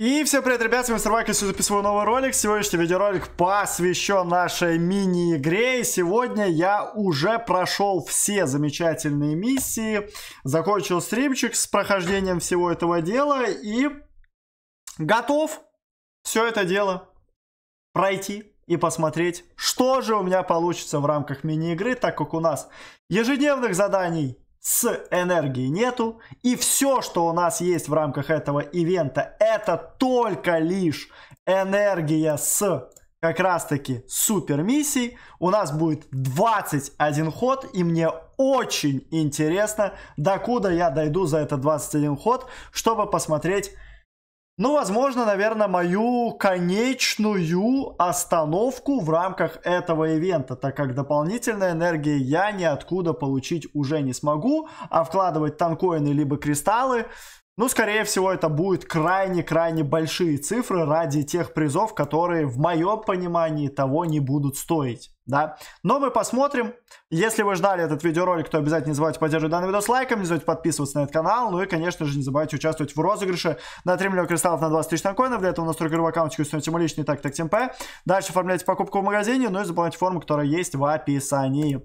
И всем привет, ребят, с вами Сервак, я записываю новый ролик. Сегодняшний видеоролик посвящен нашей мини-игре. И сегодня я уже прошел все замечательные миссии, закончил стримчик с прохождением всего этого дела и готов все это дело пройти и посмотреть, что же у меня получится в рамках мини-игры, так как у нас ежедневных заданий с энергии нету. И все, что у нас есть в рамках этого ивента, это только лишь энергия с как раз таки супер миссий. У нас будет 21 ход, и мне очень интересно, докуда я дойду за этот 21 ход, чтобы посмотреть, ну, возможно, наверное, мою конечную остановку в рамках этого ивента, так как дополнительной энергии я ниоткуда получить уже не смогу, а вкладывать танкоины либо кристаллы ну, скорее всего, это будет крайне-крайне большие цифры ради тех призов, которые, в моем понимании, того не будут стоить. Да? Но мы посмотрим. Если вы ждали этот видеоролик, то обязательно не забывайте поддерживать данный видос лайком, не забывайте подписываться на этот канал, ну и, конечно же, не забывайте участвовать в розыгрыше на 3 миллиона кристаллов на 20 тысяч танкоинов. Для этого у нас настройка игрового аккаунта установите ему личный так так МП. Дальше оформляйте покупку в магазине, ну и заполняйте форму, которая есть в описании.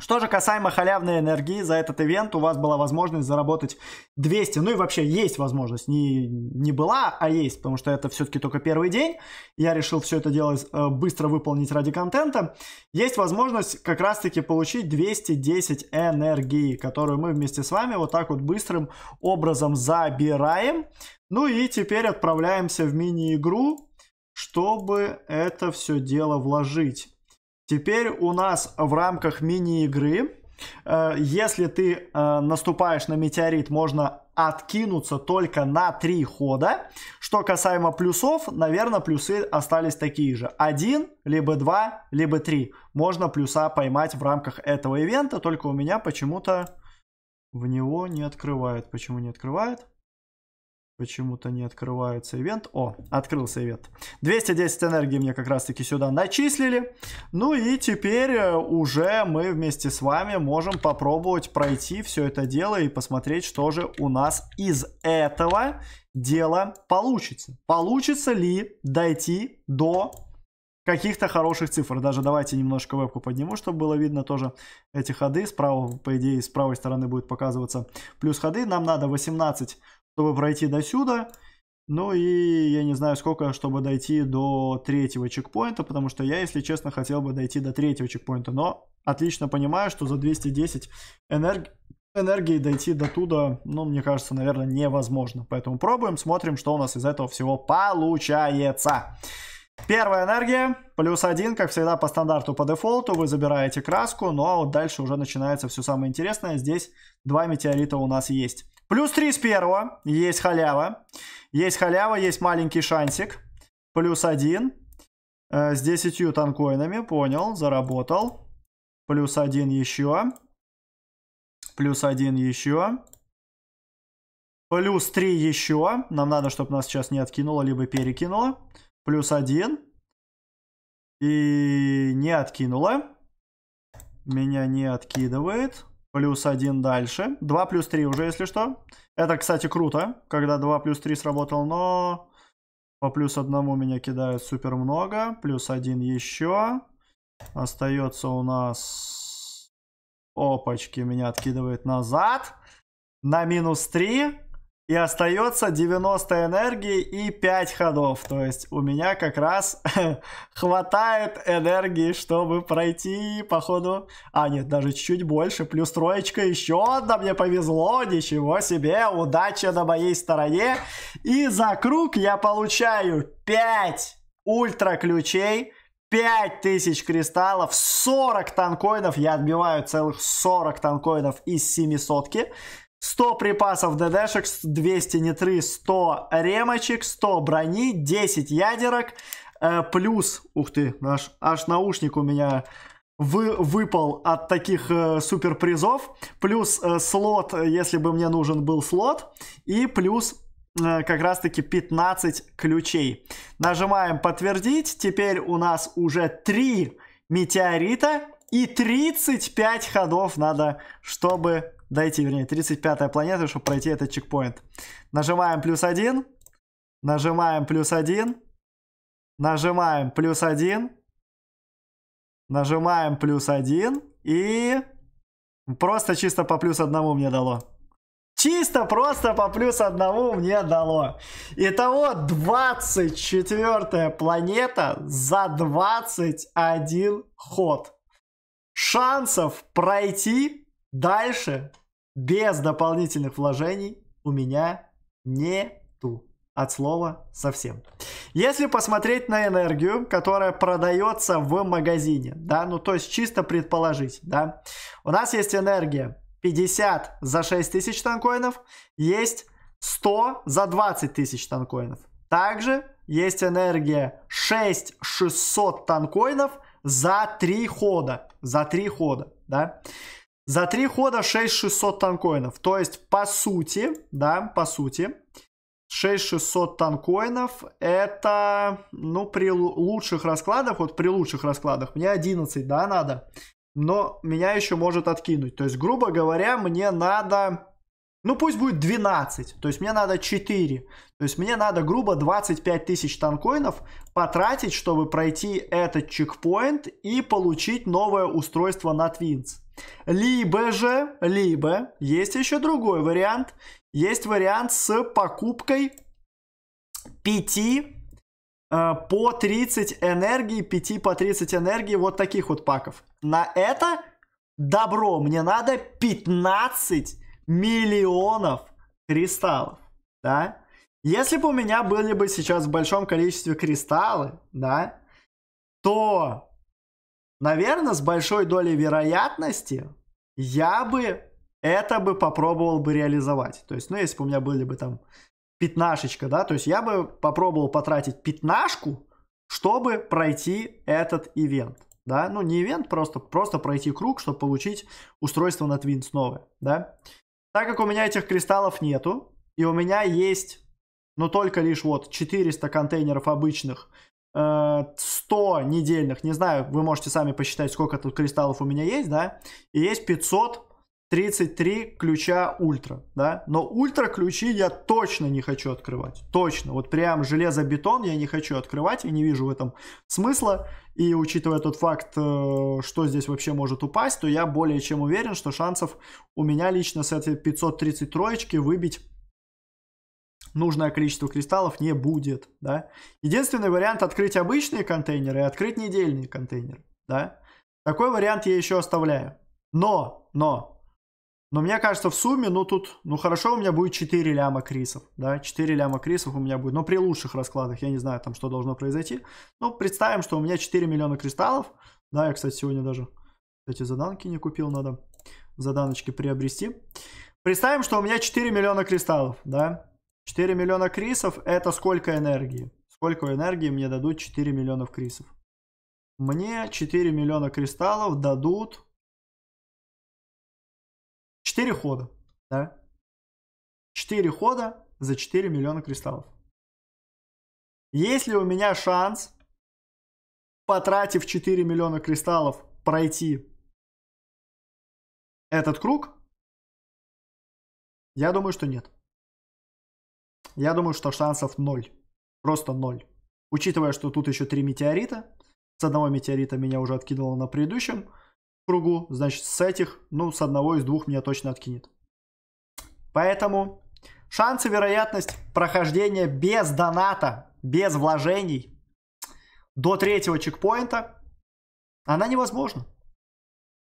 Что же касаемо халявной энергии, за этот ивент у вас была возможность заработать 200, ну и вообще есть возможность, не, не была, а есть, потому что это все-таки только первый день, я решил все это дело э, быстро выполнить ради контента, есть возможность как раз-таки получить 210 энергии, которую мы вместе с вами вот так вот быстрым образом забираем, ну и теперь отправляемся в мини-игру, чтобы это все дело вложить. Теперь у нас в рамках мини-игры, э, если ты э, наступаешь на метеорит, можно откинуться только на три хода. Что касаемо плюсов, наверное, плюсы остались такие же. Один, либо два, либо три. Можно плюса поймать в рамках этого ивента, только у меня почему-то в него не открывает. Почему не открывает? Почему-то не открывается ивент. О, открылся ивент. 210 энергии мне как раз-таки сюда начислили. Ну и теперь э, уже мы вместе с вами можем попробовать пройти все это дело и посмотреть, что же у нас из этого дела получится. Получится ли дойти до каких-то хороших цифр. Даже давайте немножко вебку подниму, чтобы было видно тоже эти ходы. Справа, по идее, с правой стороны будет показываться плюс ходы. Нам надо 18 чтобы пройти до сюда. Ну и я не знаю сколько, чтобы дойти до третьего чекпоинта, потому что я, если честно, хотел бы дойти до третьего чекпоинта, но отлично понимаю, что за 210 энерг... энергии дойти до туда, ну, мне кажется, наверное, невозможно. Поэтому пробуем, смотрим, что у нас из этого всего получается. Первая энергия, плюс один, как всегда, по стандарту, по дефолту, вы забираете краску, ну а вот дальше уже начинается все самое интересное, здесь два метеорита у нас есть. Плюс 3 с первого. Есть халява. Есть халява, есть маленький шансик. Плюс 1. Э, с 10 танкоинами. Понял, заработал. Плюс 1 еще. Плюс 1 еще. Плюс 3 еще. Нам надо, чтобы нас сейчас не откинуло, либо перекинуло. Плюс 1. И не откинуло. Меня не откидывает плюс один дальше. два плюс три уже, если что. Это, кстати, круто, когда два плюс три сработал, но по плюс одному меня кидают супер много. Плюс один еще. Остается у нас... Опачки, меня откидывает назад. На минус три и остается 90 энергии и 5 ходов. То есть у меня как раз хватает энергии, чтобы пройти, по ходу. А, нет, даже чуть-чуть больше. Плюс троечка еще одна. Мне повезло. Ничего себе. Удача на моей стороне. И за круг я получаю 5 ультра ключей. 5000 кристаллов, 40 танкоинов, я отбиваю целых 40 танкоинов из 700. -ки. 100 припасов ДДшек, 200 нитры, 100 ремочек, 100 брони, 10 ядерок, э, плюс, ух ты, наш, аж наушник у меня вы, выпал от таких э, супер плюс э, слот, если бы мне нужен был слот, и плюс э, как раз таки 15 ключей. Нажимаем подтвердить, теперь у нас уже 3 метеорита и 35 ходов надо, чтобы дойти, вернее, 35-я планета, чтобы пройти этот чекпоинт. Нажимаем плюс один, нажимаем плюс один, нажимаем плюс один, нажимаем плюс один и просто чисто по плюс одному мне дало. Чисто просто по плюс одному мне дало. Итого 24 планета за 21 ход. Шансов пройти дальше без дополнительных вложений у меня нету. От слова совсем. Если посмотреть на энергию, которая продается в магазине, да, ну то есть чисто предположить, да, у нас есть энергия 50 за 6 тысяч танкоинов, есть 100 за 20 тысяч танкоинов. Также есть энергия 6600 танкоинов за 3 хода, за 3 хода, да. За три хода 6600 танкоинов. То есть, по сути, да, по сути, 6600 танкоинов это, ну, при лучших раскладах, вот при лучших раскладах, мне 11, да, надо. Но меня еще может откинуть. То есть, грубо говоря, мне надо ну пусть будет 12, то есть мне надо 4. То есть мне надо грубо 25 тысяч танкоинов потратить, чтобы пройти этот чекпоинт и получить новое устройство на Твинс. Либо же, либо, есть еще другой вариант. Есть вариант с покупкой 5 э, по 30 энергии, 5 по 30 энергии вот таких вот паков. На это добро мне надо 15 миллионов кристаллов, да? Если бы у меня были бы сейчас в большом количестве кристаллы, да, то, наверное, с большой долей вероятности я бы это бы попробовал бы реализовать. То есть, ну, если бы у меня были бы там пятнашечка, да, то есть я бы попробовал потратить пятнашку, чтобы пройти этот ивент, да, ну не ивент, просто, просто пройти круг, чтобы получить устройство на Twins новое, да. Так как у меня этих кристаллов нету, и у меня есть, ну, только лишь вот 400 контейнеров обычных, 100 э, недельных, не знаю, вы можете сами посчитать, сколько тут кристаллов у меня есть, да, и есть 500 33 ключа ультра, да, но ультра ключи я точно не хочу открывать, точно, вот прям железобетон я не хочу открывать, и не вижу в этом смысла, и учитывая тот факт, э, что здесь вообще может упасть, то я более чем уверен, что шансов у меня лично с этой 530 троечки выбить нужное количество кристаллов не будет, да. Единственный вариант открыть обычные контейнеры и открыть недельные контейнеры, да. Такой вариант я еще оставляю. Но, но, но мне кажется, в сумме, ну тут, ну хорошо, у меня будет 4 ляма крисов, да, 4 ляма крисов у меня будет, но при лучших раскладах, я не знаю там, что должно произойти. Ну, представим, что у меня 4 миллиона кристаллов, да, я, кстати, сегодня даже, эти заданки не купил, надо заданочки приобрести. Представим, что у меня 4 миллиона кристаллов, да, 4 миллиона крисов, это сколько энергии? Сколько энергии мне дадут 4 миллиона крисов? Мне 4 миллиона кристаллов дадут 4 хода, да? 4 хода за 4 миллиона кристаллов. Есть ли у меня шанс, потратив 4 миллиона кристаллов, пройти этот круг? Я думаю, что нет. Я думаю, что шансов ноль. Просто ноль. Учитывая, что тут еще три метеорита. С одного метеорита меня уже откинуло на предыдущем кругу, значит, с этих, ну, с одного из двух меня точно откинет. Поэтому шансы, вероятность прохождения без доната, без вложений до третьего чекпоинта, она невозможна.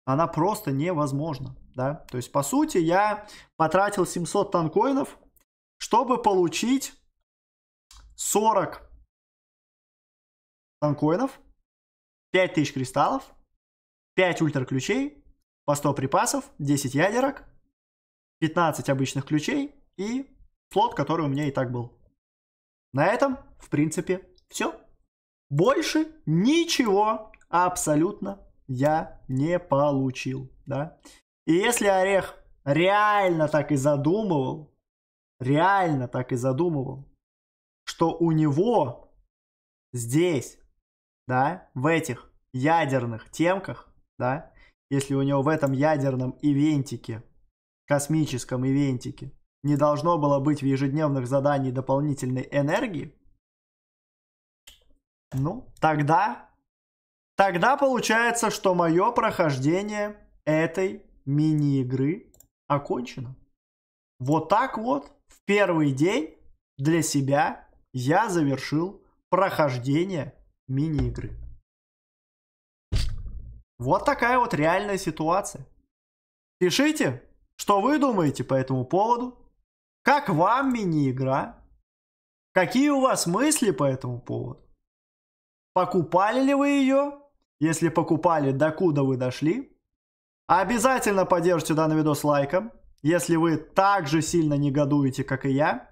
Она просто невозможна, да. То есть, по сути, я потратил 700 танкоинов, чтобы получить 40 танкоинов, 5000 кристаллов 5 ультраключей, по 100 припасов, 10 ядерок, 15 обычных ключей и флот, который у меня и так был. На этом, в принципе, все. Больше ничего абсолютно я не получил, да. И если Орех реально так и задумывал, реально так и задумывал, что у него здесь, да, в этих ядерных темках да, если у него в этом ядерном ивентике, космическом ивентике, не должно было быть в ежедневных заданий дополнительной энергии, ну, тогда, тогда получается, что мое прохождение этой мини-игры окончено. Вот так вот, в первый день для себя я завершил прохождение мини-игры. Вот такая вот реальная ситуация. Пишите, что вы думаете по этому поводу. Как вам мини-игра? Какие у вас мысли по этому поводу? Покупали ли вы ее? Если покупали, докуда вы дошли? Обязательно поддержите данный видос лайком, если вы так же сильно негодуете, как и я.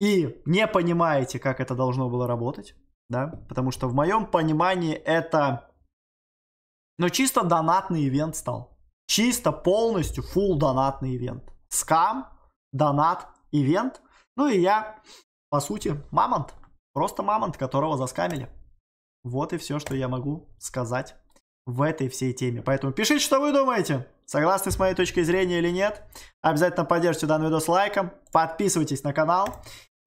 И не понимаете, как это должно было работать. Да? Потому что в моем понимании это но чисто донатный ивент стал. Чисто полностью full донатный ивент. Скам, донат, ивент. Ну и я, по сути, мамонт. Просто мамонт, которого заскамили. Вот и все, что я могу сказать в этой всей теме. Поэтому пишите, что вы думаете. Согласны с моей точкой зрения или нет? Обязательно поддержите данный видос лайком. Подписывайтесь на канал.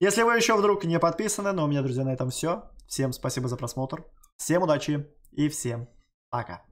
Если вы еще вдруг не подписаны, но у меня, друзья, на этом все. Всем спасибо за просмотр. Всем удачи и всем пока.